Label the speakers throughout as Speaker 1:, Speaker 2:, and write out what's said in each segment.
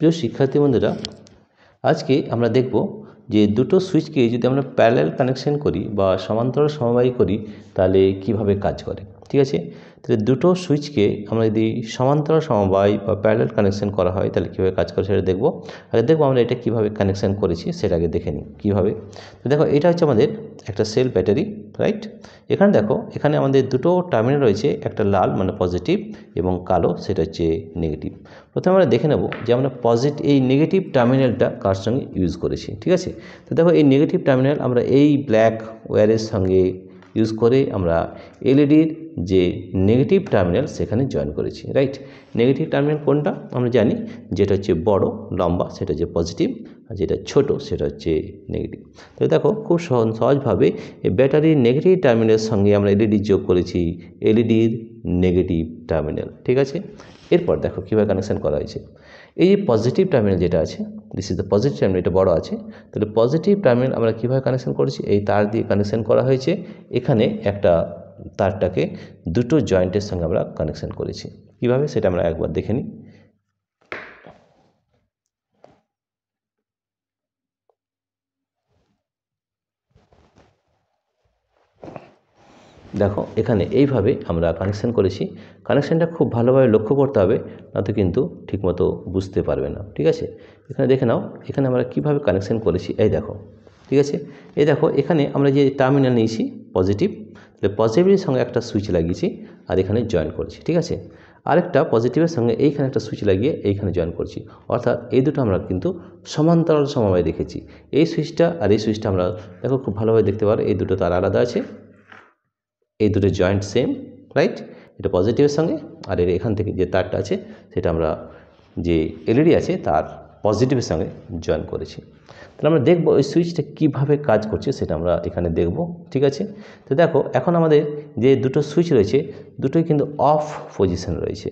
Speaker 1: প্রিয় শিক্ষার্থী বন্ধুরা আজকে আমরা দেখব যে দুটো সুইচকে যদি আমরা প্যারালাল কানেকশন করি বা সমান্তরাল সমবায় করি তাহলে কিভাবে কাজ করে ঠিক আছে তাহলে দুটো সুইচকে আমরা যদি সমান্তরাল সমবায় বা প্যারাল কানেকশন করা হয় তাহলে কীভাবে কাজ করে সেটা দেখবো আগে দেখবো আমরা এটা কীভাবে কানেকশন করেছি সেটা আগে দেখে নিই কীভাবে তো দেখো এটা হচ্ছে আমাদের একটা সেল ব্যাটারি রাইট এখানে দেখো এখানে আমাদের দুটো টার্মিনাল রয়েছে একটা লাল মানে পজিটিভ এবং কালো সেটা হচ্ছে নেগেটিভ প্রথমে আমরা দেখে নেব যে আমরা পজিটিভ এই নেগেটিভ টার্মিনালটা কার সঙ্গে ইউজ করেছি ঠিক আছে তো দেখো এই নেগেটিভ টার্মিনাল আমরা এই ব্ল্যাক ওয়্যারের সঙ্গে ইউজ করে আমরা এলইডির e যে নেগেটিভ টার্মিনাল সেখানে জয়েন করেছি রাইট নেগেটিভ টার্মিনাল কোনটা আমরা জানি যেটা হচ্ছে বড় লম্বা সেটা হচ্ছে পজিটিভ আর যেটা ছোট সেটা হচ্ছে নেগেটিভ তো দেখো খুব সহজভাবে ব্যাটারির নেগেটিভ টার্মিনালের সঙ্গে আমরা এলইডি e যোগ করেছি এলইডির নেগেটিভ টার্মিনাল ঠিক আছে এরপর দেখো কীভাবে কানেকশান করা হয়েছে এই যে পজিটিভ টার্মিনাল যেটা আছে this is the positive terminal এটা বড় আছে তাহলে পজিটিভ টার্মিনাল আমরা কীভাবে কানেকশান করেছি এই তার দিয়ে কানেকশান করা হয়েছে এখানে একটা তারটাকে দুটো জয়েন্টের সঙ্গে আমরা কানেকশান করেছি কীভাবে সেটা আমরা একবার দেখে নিই দেখো এখানে এইভাবে আমরা কানেকশান করেছি কানেকশানটা খুব ভালোভাবে লক্ষ্য করতে হবে না তো কিন্তু ঠিকমতো বুঝতে পারবে না ঠিক আছে এখানে দেখে নাও এখানে আমরা কিভাবে কানেকশান করেছি এই দেখো ঠিক আছে এই দেখো এখানে আমরা যে টার্মিনাল নিয়েছি পজিটিভ তাহলে পজিটিভের সঙ্গে একটা সুইচ লাগিয়েছি আর এখানে জয়েন করছি ঠিক আছে আরেকটা পজিটিভের সঙ্গে এইখানে একটা সুইচ লাগিয়ে এইখানে জয়েন করছি অর্থাৎ এই দুটো আমরা কিন্তু সমান্তরাল সমবায় দেখেছি এই সুইচটা আর এই সুইচটা আমরা দেখো খুব ভালোভাবে দেখতে পারো এই দুটো তার আলাদা আছে এই দুটো জয়েন্ট সেম রাইট এটা পজিটিভের সঙ্গে আর এর এখান থেকে যে তারটা আছে সেটা আমরা যে এলইডি e আছে তার পজিটিভের সঙ্গে জয়েন করেছি তাহলে আমরা দেখব ওই সুইচটা কীভাবে কাজ করছে সেটা আমরা এখানে দেখব ঠিক আছে তো দেখো এখন আমাদের যে দুটো সুইচ রয়েছে দুটোই কিন্তু অফ পজিশন রয়েছে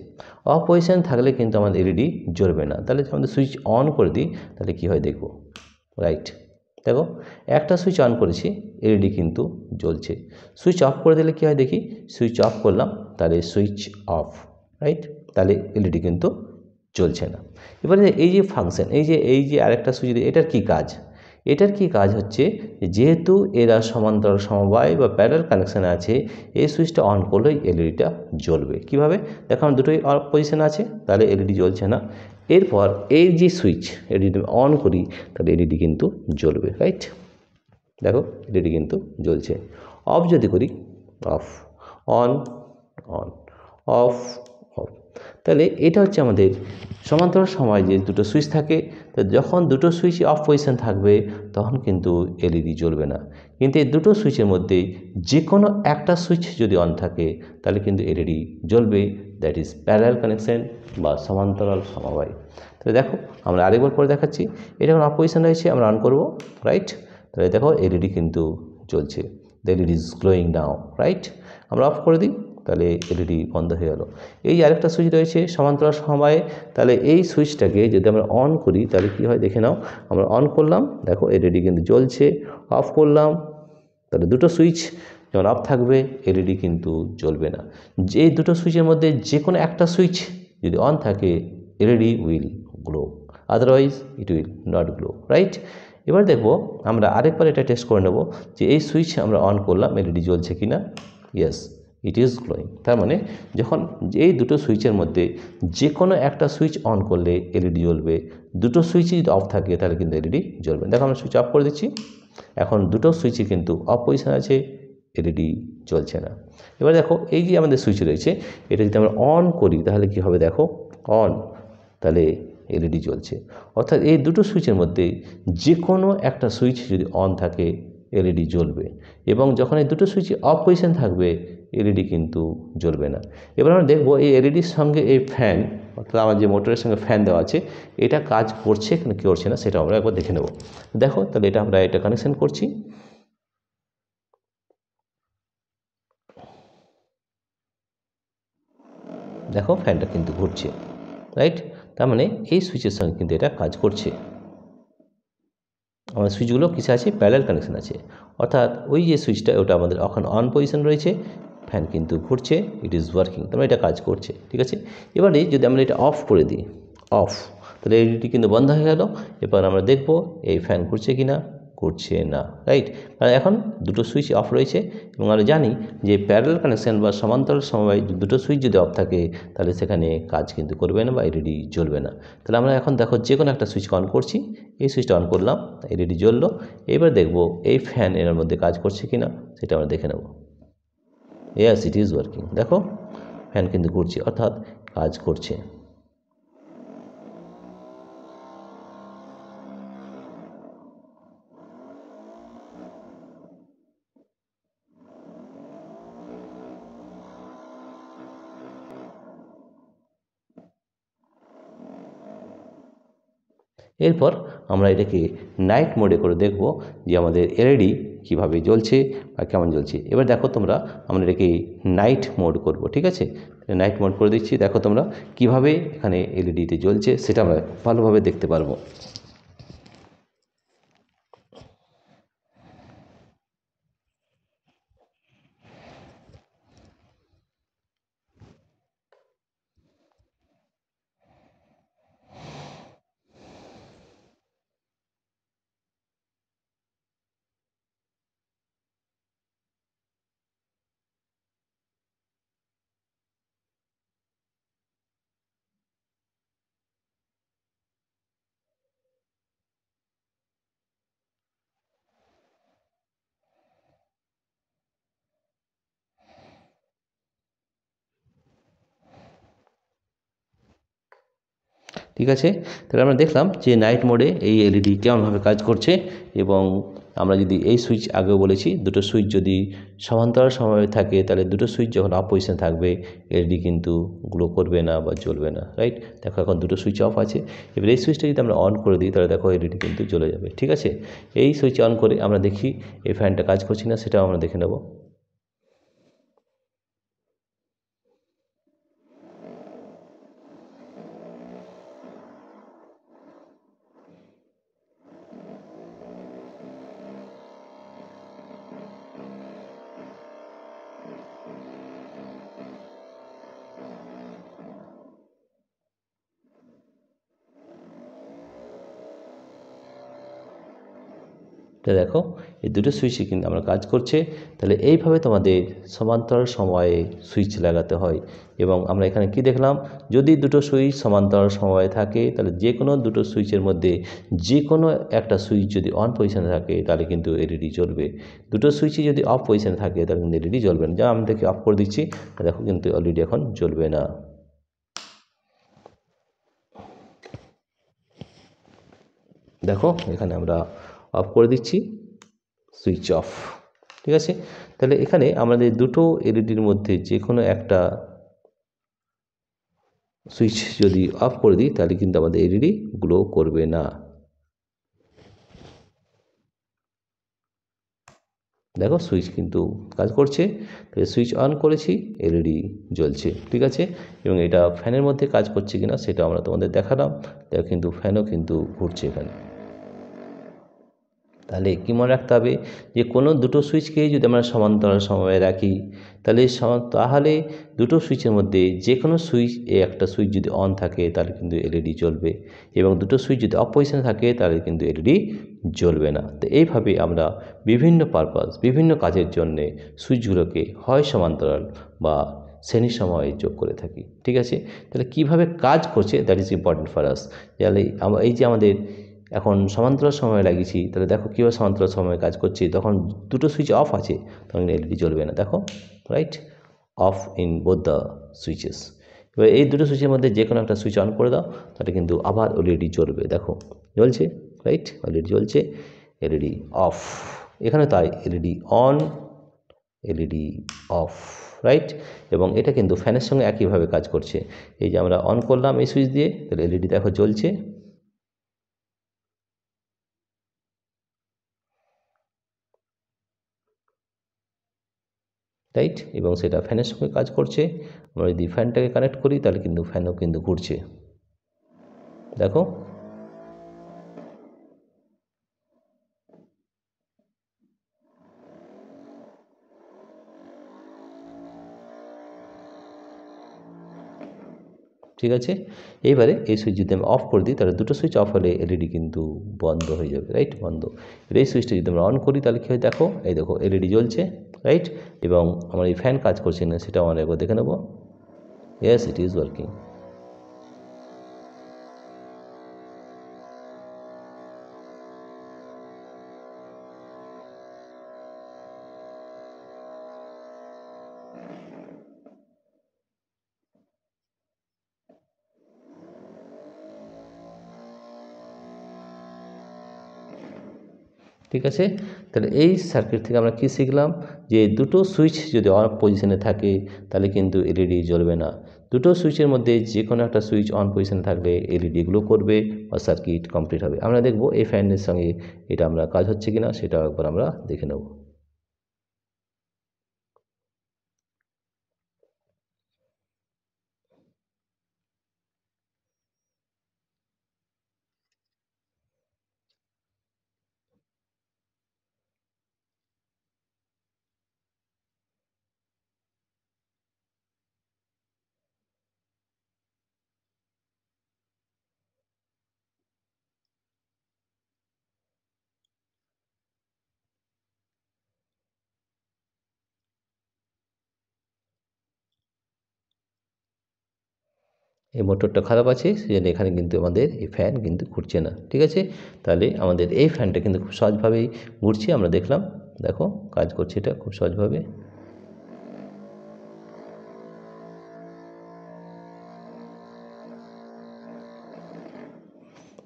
Speaker 1: অফ পজিশন থাকলে কিন্তু আমাদের এলইডি e জ্বলবে না তাহলে আমাদের সুইচ অন করে দিই তাহলে কী হয় দেখব রাইট দেখো একটা সুইচ অন করেছি এলইডি কিন্তু জ্বলছে সুইচ অফ করে দিলে কী হয় দেখি সুইচ অফ করলাম তাহলে সুইচ অফ রাইট তাহলে এলইডি কিন্তু চলছে না এবারে এই যে ফাংশন এই যে এই যে আরেকটা সুইচ এটার কি কাজ এটার কি কাজ হচ্ছে যেহেতু এরা সমান্তরাল সমবায় বা প্যারাল কানেকশানে আছে এই সুইচটা অন করলেই এলইডিটা জ্বলবে কিভাবে আমার দুটোই অফ পজিশানে আছে তাহলে এলইডি জ্বলছে না এরপর এই যে সুইচ এটি যদি অন করি তাহলে এলইডি কিন্তু জ্বলবে রাইট দেখো এলইডি কিন্তু জ্বলছে অফ যদি করি অফ অন অন অফ তাহলে এটা হচ্ছে আমাদের সমান্তরাল সময় যে দুটো সুইচ থাকে তো যখন দুটো সুইচ অফ পজিশন থাকবে তখন কিন্তু এলইডি জ্বলবে না কিন্তু এই দুটো সুইচের মধ্যে যে কোনো একটা সুইচ যদি অন থাকে তাহলে কিন্তু এলইডি জ্বলবে দ্যাট ইজ প্যারাল কানেকশান বা সমান্তরাল সমবায় তাহলে দেখো আমরা আরেকবার পরে দেখাচ্ছি এটা এখন অফ পজিশন রয়েছে আমরা অন করবো রাইট তাহলে দেখো এলইডি কিন্তু চলছে the LED is glowing now right আমরা অফ করে দিই তাহলে এলইডি বন্ধ হয়ে গেল এই আরেকটা সুইচ রয়েছে সমান্তরাল সময়ে তাহলে এই সুইচটাকে যদি আমরা অন করি তাহলে কি হয় দেখে নাও আমরা অন করলাম দেখো এলইডি কিন্তু জ্বলছে অফ করলাম তাহলে দুটো সুইচ যখন অফ থাকবে এলইডি কিন্তু জ্বলবে না যে দুটো সুইচের মধ্যে যে কোনো একটা সুইচ যদি অন থাকে LED will glow otherwise it will not glow right এবার দেখবো আমরা আরেকবার এটা টেস্ট করে নেব যে এই সুইচ আমরা অন করলাম এলইডি জ্বলছে কি না ইয়েস ইট ইজ গ্লোয়িং তার মানে যখন এই দুটো সুইচের মধ্যে যে কোনো একটা সুইচ অন করলে এলইডি জ্বলবে দুটো সুইচই যদি অফ থাকে তাহলে কিন্তু এলইডি জ্বলবে দেখো আমরা সুইচ অফ করে দিচ্ছি এখন দুটো সুইচই কিন্তু অফ পজিশন আছে এলইডি চলছে না এবার দেখো এই যে আমাদের সুইচ রয়েছে এটা যদি আমরা অন করি তাহলে কি হবে দেখো অন তাহলে এলইডি জ্বলছে অর্থাৎ এই দুটো সুইচের মধ্যে যে কোনো একটা সুইচ যদি অন থাকে এলইডি জ্বলবে এবং যখন এই দুটো সুইচ অফ পজিশন থাকবে এলইডি কিন্তু জ্বলবে না এবার আমরা দেখব এই এলইডির সঙ্গে এই ফ্যান অর্থাৎ আমার যে মোটরের সঙ্গে ফ্যান দেওয়া আছে এটা কাজ করছে কেন কী করছে না সেটা আমরা একবার দেখে নেব দেখো তাহলে এটা আমরা এটা কানেকশান করছি দেখো ফ্যানটা কিন্তু ঘুরছে রাইট তার মানে এই সুইচের সঙ্গে কিন্তু এটা কাজ করছে আমাদের সুইচগুলো কিসে আছে প্যারাল কানেকশন আছে অর্থাৎ ওই যে সুইচটা ওটা আমাদের এখন অন পজিশন রয়েছে ফ্যান কিন্তু ঘুরছে ইট ইজ ওয়ার্কিং তার মানে এটা কাজ করছে ঠিক আছে এবারে যদি আমরা এটা অফ করে দিই অফ তাহলে এলইডিটি কিন্তু বন্ধ হয়ে গেল এবার আমরা দেখবো এই ফ্যান ঘুরছে কি না করছে না রাইট কারণ এখন দুটো সুইচ অফ রয়েছে এবং আমরা জানি যে প্যারাল কানেকশান বা সমান্তরাল সময় দুটো সুইচ যদি অফ থাকে তাহলে সেখানে কাজ কিন্তু করবে না বা এলইডি জ্বলবে না তাহলে আমরা এখন দেখো যে কোনো একটা সুইচ অন করছি এই সুইচটা অন করলাম এলইডি জ্বললো এবার দেখব এই ফ্যান এর মধ্যে কাজ করছে কি না সেটা আমরা দেখে নেবো ইয়াস ইট ইজ ওয়ার্কিং দেখো ফ্যান কিন্তু ঘুরছে অর্থাৎ কাজ করছে এরপর আমরা এটাকে নাইট মোডে করে দেখব যে আমাদের এলইডি কিভাবে জ্বলছে বা কেমন জ্বলছে এবার দেখো তোমরা আমরা এটাকে নাইট মোড করব ঠিক আছে নাইট মোড করে দিচ্ছি দেখো তোমরা কিভাবে এখানে এলইডিতে জ্বলছে সেটা আমরা ভালোভাবে দেখতে পারবো ঠিক আছে তাহলে আমরা দেখলাম যে নাইট মোডে এই এলইডি কেমনভাবে কাজ করছে এবং আমরা যদি এই সুইচ আগেও বলেছি দুটো সুইচ যদি সমান্তরাল সময়ে থাকে তাহলে দুটো সুইচ যখন অফ পজিশন থাকবে এলইডি কিন্তু গ্লো করবে না বা জ্বলবে না রাইট দেখো এখন দুটো সুইচ অফ আছে এবার এই সুইচটা যদি আমরা অন করে দিই তাহলে দেখো এলইডি কিন্তু জ্বলে যাবে ঠিক আছে এই সুইচ অন করে আমরা দেখি এই ফ্যানটা কাজ করছি না সেটাও আমরা দেখে নেবো এটা দেখো এই দুটো সুইচে কিন্তু আমরা কাজ করছে তাহলে এইভাবে তোমাদের সমান্তরাল সময়ে সুইচ লাগাতে হয় এবং আমরা এখানে কি দেখলাম যদি দুটো সুইচ সমান্তরাল সময়ে থাকে তাহলে যে কোনো দুটো সুইচের মধ্যে যে কোনো একটা সুইচ যদি অন পজিশানে থাকে তাহলে কিন্তু এলইডি চলবে দুটো সুইচই যদি অফ পজিশানে থাকে তাহলে কিন্তু এলইডি জ্বলবে না যা আমি দেখি অফ করে দিচ্ছি দেখো কিন্তু অলরেডি এখন চলবে না দেখো এখানে আমরা অফ করে দিচ্ছি সুইচ অফ ঠিক আছে তাহলে এখানে আমাদের দুটো এলইডির মধ্যে যে কোনো একটা সুইচ যদি অফ করে দিই তাহলে কিন্তু আমাদের এলইডি গ্লো করবে না দেখো সুইচ কিন্তু কাজ করছে সুইচ অন করেছি এলইডি জ্বলছে ঠিক আছে এবং এটা ফ্যানের মধ্যে কাজ করছে কিনা সেটা আমরা তোমাদের দেখালাম তাই কিন্তু ফ্যানও কিন্তু ঘুরছে এখানে তাহলে কী মনে রাখতে হবে যে কোনো দুটো সুইচকেই যদি আমরা সমান্তরাল সময়ে রাখি তাহলে তাহলে দুটো সুইচের মধ্যে যে কোনো সুইচ একটা সুইচ যদি অন থাকে তাহলে কিন্তু এলইডি e জ্বলবে এবং দুটো সুইচ যদি অফ পজিশনে থাকে তাহলে কিন্তু এলইডি e জ্বলবে না তো এইভাবে আমরা বিভিন্ন পারপাস বিভিন্ন কাজের জন্যে সুইচগুলোকে হয় সমান্তরাল বা শ্রেণীর সময়ে যোগ করে থাকি ঠিক আছে তাহলে কিভাবে কাজ করছে that is important for us তাহলে এই যে আমাদের এখন সমান্তরাল সময় লাগিয়েছি তাহলে দেখো কীভাবে সমান্তরাল সময় কাজ করছি তখন দুটো সুইচ অফ আছে তখন এলইডি চলবে না দেখো right off in both the switches এবার এই দুটো সুইচের মধ্যে যে কোনো একটা সুইচ অন করে দাও তাহলে কিন্তু আবার অলরেডি চলবে দেখো জ্বলছে রাইট অলরেডি জ্বলছে এলইডি অফ এখানে তাই LED on LED off right এবং এটা কিন্তু ফ্যানের সঙ্গে একইভাবে কাজ করছে এই যে আমরা অন করলাম এই সুইচ দিয়ে তাহলে এলইডি দেখো জ্বলছে রাইট এবং সেটা ফ্যানের সঙ্গে কাজ করছে আমরা যদি ফ্যানটাকে কানেক্ট করি তাহলে কিন্তু ফ্যানও কিন্তু ঘুরছে দেখো ঠিক আছে এইবারে এই সুইচ যদি আমি অফ করে দিই তাহলে দুটো সুইচ অফ হলে এলইডি কিন্তু বন্ধ হয়ে যাবে রাইট বন্ধ এই সুইচটা যদি আমরা অন করি তাহলে কী হয় দেখো এই দেখো এলইডি জ্বলছে রাইট এবং আমার এই ফ্যান কাজ করছে না সেটা আমরা একবার দেখে নেবো ইয়েস ইট ইজ ওয়ার্কিং ঠিক আছে তাহলে এই সার্কিট থেকে আমরা কি শিখলাম যে দুটো সুইচ যদি অফ পজিশনে থাকে তাহলে কিন্তু এলইডি জ্বলবে না দুটো সুইচের মধ্যে যে কোনো একটা সুইচ অন পজিশনে থাকলে এলইডিগুলো করবে বা সার্কিট কমপ্লিট হবে আমরা দেখব এই ফ্যানের সঙ্গে এটা আমরা কাজ হচ্ছে কিনা সেটা একবার আমরা দেখে নেব এই মোটরটা খারাপ আছে সেই জন্য এখানে কিন্তু আমাদের এই ফ্যান কিন্তু ঘুরছে না ঠিক আছে তাহলে আমাদের এই ফ্যানটা কিন্তু খুব সহজভাবেই ঘুরছে আমরা দেখলাম দেখো কাজ করছে এটা খুব সহজভাবে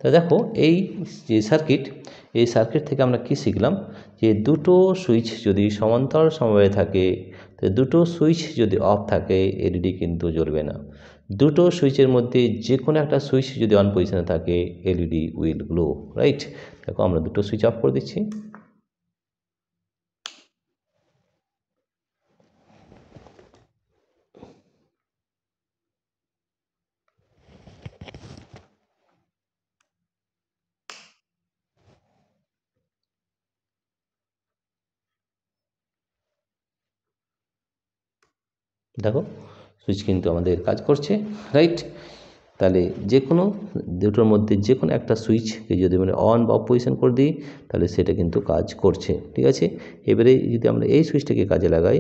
Speaker 1: তা দেখো এই যে সার্কিট এই সার্কিট থেকে আমরা কি শিখলাম যে দুটো সুইচ যদি সমান্তরাল সমবায় থাকে তো দুটো সুইচ যদি অফ থাকে এলইডি কিন্তু জ্বলবে না দুটো সুইচের মধ্যে যে কোনো একটা সুইচ যদি অন পজিশনে থাকে এলইডি উইল গ্লো রাইট দেখো আমরা দুটো সুইচ অফ করে দিচ্ছি দেখো সুইচ কিন্তু আমাদের কাজ করছে রাইট তাহলে যে কোনো দুটোর মধ্যে যে কোনো একটা সুইচকে যদি মানে অন বা অফ পজিশন করে দিই তাহলে সেটা কিন্তু কাজ করছে ঠিক আছে এবারে যদি আমরা এই সুইচটাকে কাজে লাগাই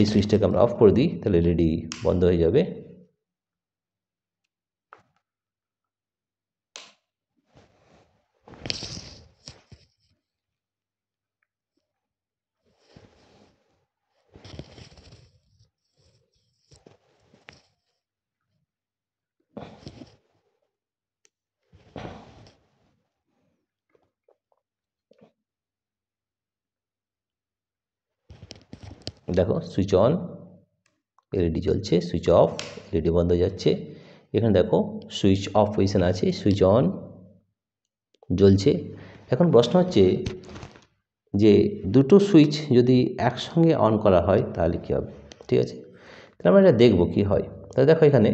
Speaker 1: এই সুইচটাকে আমরা অফ করে দিই তাহলে রেডি বন্ধ হয়ে যাবে দেখো সুইচ অন এলইডি চলছে সুইচ অফ এলইডি বন্ধ হয়ে যাচ্ছে এখানে দেখো সুইচ অফ পজিশান আছে সুইচ অন জ্বলছে এখন প্রশ্ন হচ্ছে যে দুটো সুইচ যদি একসঙ্গে অন করা হয় তাহলে কী হবে ঠিক আছে তাহলে আমরা এটা দেখবো কী হয় তাহলে দেখো এখানে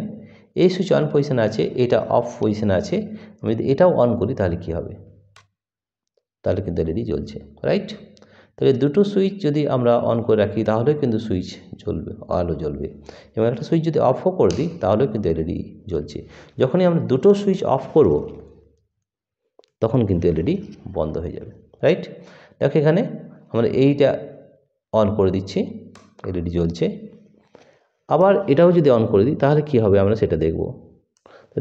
Speaker 1: এই সুইচ অন পজিশান আছে এটা অফ পজিশান আছে আমি যদি এটাও অন করি তাহলে কী হবে তাহলে কিন্তু এলইডি জ্বলছে রাইট তবে দুটো সুইচ যদি আমরা অন করে রাখি তাহলে কিন্তু সুইচ জ্বলবে আলো জ্বলবে এবং একটা সুইচ যদি অফও করে দিই তাহলেও কিন্তু এলইডি জ্বলছে যখনই আমরা দুটো সুইচ অফ করব তখন কিন্তু এলইডি বন্ধ হয়ে যাবে রাইট দেখো এখানে আমরা এইটা অন করে দিচ্ছি এলইডি জ্বলছে আবার এটাও যদি অন করে দিই তাহলে কি হবে আমরা সেটা দেখব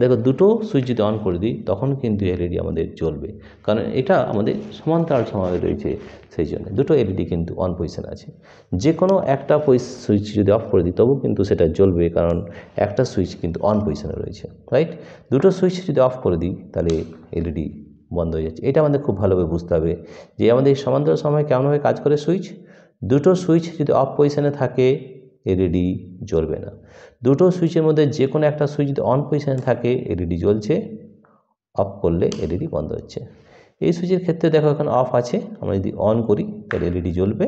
Speaker 1: দেখো দুটো সুইচ যদি অন করে দিই তখন কিন্তু এলইডি আমাদের জ্বলবে কারণ এটা আমাদের সমান্তরাল সমাবে রয়েছে সেই জন্য দুটো এলইডি কিন্তু অন পজিশন আছে যে কোনো একটা সুইচ যদি অফ করে দিই তবু কিন্তু সেটা জ্বলবে কারণ একটা সুইচ কিন্তু অন পজিশনে রয়েছে রাইট দুটো সুইচ যদি অফ করে দিই তাহলে এলইডি বন্ধ হয়ে যাচ্ছে এটা আমাদের খুব ভালোভাবে বুঝতে হবে যে আমাদের এই সমান্তরাল সময় কেমনভাবে কাজ করে সুইচ দুটো সুইচ যদি অফ পজিশনে থাকে এলইডি জ্বলবে না দুটো সুইচের মধ্যে যে কোনো একটা সুইচ যদি অন পজিশানে থাকে এলইডি জ্বলছে অফ করলে এলইডি বন্ধ হচ্ছে এই সুইচের ক্ষেত্রে দেখো এখন অফ আছে আমরা যদি অন করি তাহলে এলইডি জ্বলবে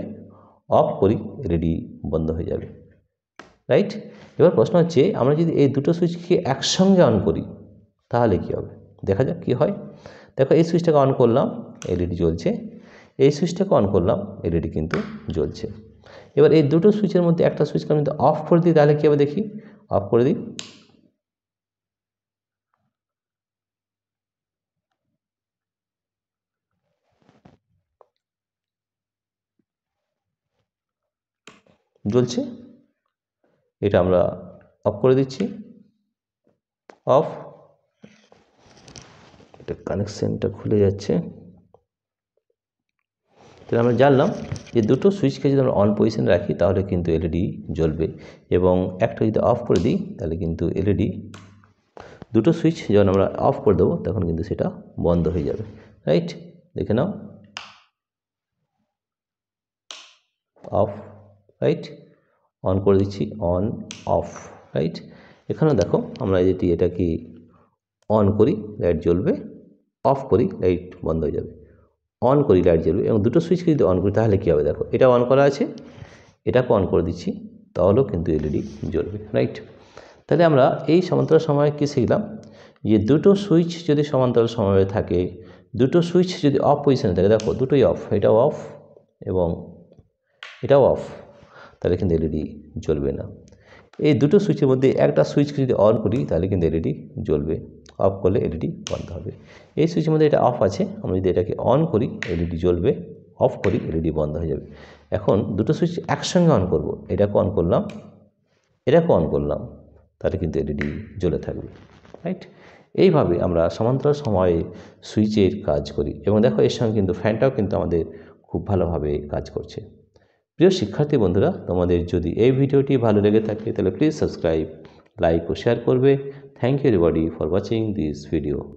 Speaker 1: অফ করি এলইডি বন্ধ হয়ে যাবে রাইট এবার প্রশ্ন হচ্ছে আমরা যদি এই দুটো সুইচকে একসঙ্গে অন করি তাহলে কি হবে দেখা যাক কি হয় দেখো এই সুইচটাকে অন করলাম এলইডি জ্বলছে এই সুইচটাকে অন করলাম এলইডি কিন্তু জ্বলছে এবার এই দুটো সুইচের মধ্যে একটা সুইচকে আমি যদি অফ করে দিই তাহলে কি হবে দেখি অফ করে দিই জ্বলছে এটা আমরা অফ করে দিচ্ছি অফ এটা কানেকশানটা খুলে যাচ্ছে তাহলে আমরা জানলাম যে দুটো সুইচকে যদি আমরা অন পজিশনে রাখি তাহলে কিন্তু এলইডি e জ্বলবে এবং একটা যদি অফ করে দিই তাহলে কিন্তু এলইডি e দুটো সুইচ যখন আমরা অফ করে দেবো তখন কিন্তু সেটা বন্ধ হয়ে যাবে রাইট দেখে নাও অফ রাইট অন করে দিচ্ছি অন অফ রাইট এখানেও দেখো আমরা যেটি এটা কি অন করি লাইট জ্বলবে অফ করি লাইট বন্ধ হয়ে যাবে অন করি লাইট জ্বলবে এবং দুটো সুইচকে যদি অন করি তাহলে কী হবে দেখো এটা অন করা আছে এটাকে অন করে দিচ্ছি তাহলেও কিন্তু এলইডি জ্বলবে রাইট তাহলে আমরা এই সমান্তরাল সময়ে কী শিখলাম যে দুটো সুইচ যদি সমান্তরাল সময়ে থাকে দুটো সুইচ যদি অফ পজিশনে থাকে দেখো দুটোই অফ এটাও অফ এবং এটাও অফ তাহলে কিন্তু এলইডি জ্বলবে না এই দুটো সুইচের মধ্যে একটা সুইচকে যদি অন করি তাহলে কিন্তু এলইডি জ্বলবে অফ করলে এলইডি বন্ধ হবে এই সুইচের মধ্যে এটা অফ আছে আমরা যদি এটাকে অন করি এলইডি জ্বলবে অফ করি এলইডি বন্ধ হয়ে যাবে এখন দুটো সুইচ একসঙ্গে অন করব এটাকে অন করলাম এটাকে অন করলাম তাহলে কিন্তু এলইডি জ্বলে থাকবে রাইট এইভাবে আমরা সমান্তরাল সময়ে সুইচের কাজ করি এবং দেখো এর সঙ্গে কিন্তু ফ্যানটাও কিন্তু আমাদের খুব ভালোভাবে কাজ করছে প্রিয় শিক্ষার্থী বন্ধুরা তোমাদের যদি এই ভিডিওটি ভালো লেগে থাকে তাহলে প্লিজ সাবস্ক্রাইব লাইক ও শেয়ার করবে Thank you everybody for watching this video.